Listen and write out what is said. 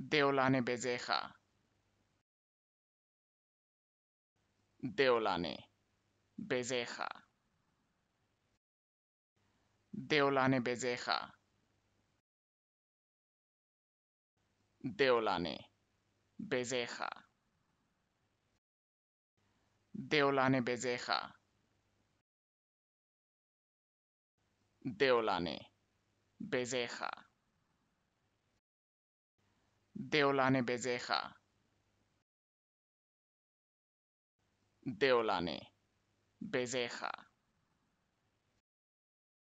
Deolane Bezeja. Deolane Bezeja. Deolane Bezeja. Deolane Bezeja. Deolane Bezeja. Deolane Bezeja. Deolane Bezeja. Deolane Bezeja.